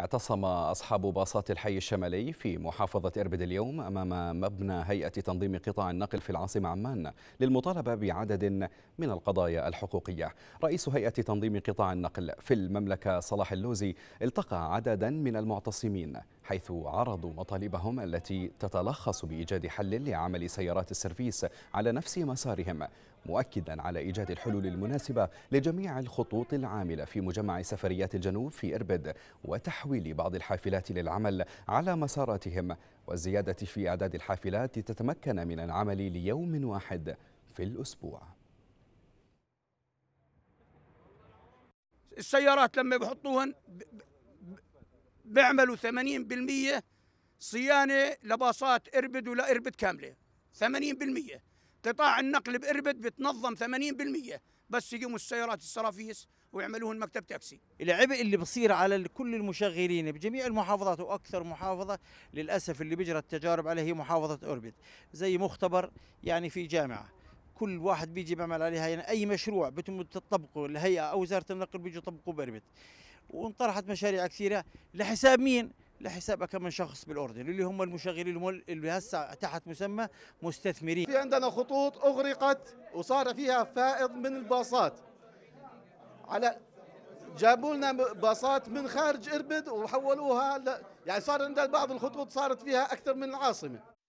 اعتصم أصحاب باصات الحي الشمالي في محافظة إربد اليوم أمام مبنى هيئة تنظيم قطاع النقل في العاصمة عمان للمطالبة بعدد من القضايا الحقوقية رئيس هيئة تنظيم قطاع النقل في المملكة صلاح اللوزي التقى عددا من المعتصمين حيث عرضوا مطالبهم التي تتلخص بإيجاد حل لعمل سيارات السرفيس على نفس مسارهم مؤكدا على إيجاد الحلول المناسبة لجميع الخطوط العاملة في مجمع سفريات الجنوب في إربد وتحويل بعض الحافلات للعمل على مساراتهم والزيادة في أعداد الحافلات لتتمكن من العمل ليوم واحد في الأسبوع السيارات لما بحطوهن بيعملوا 80% صيانه لباصات اربد ولا اربد كامله 80% قطاع النقل باربد بتنظم 80% بس يقوموا السيارات السرافيس ويعملوهن مكتب تاكسي العبء اللي بصير على كل المشغلين بجميع المحافظات واكثر محافظه للاسف اللي بجرى التجارب عليه هي محافظه اربد زي مختبر يعني في جامعه كل واحد بيجي بعمل عليها يعني اي مشروع بتم تطبقه الهيئه او وزاره النقل بيجوا يطبقوه بربط وانطرحت مشاريع كثيره لحساب مين؟ لحساب كم من شخص بالاردن اللي هم المشغلين اللي هسه تحت مسمى مستثمرين في عندنا خطوط اغرقت وصار فيها فائض من الباصات على جابوا لنا باصات من خارج اربد وحولوها ل... يعني صار عندنا بعض الخطوط صارت فيها اكثر من العاصمه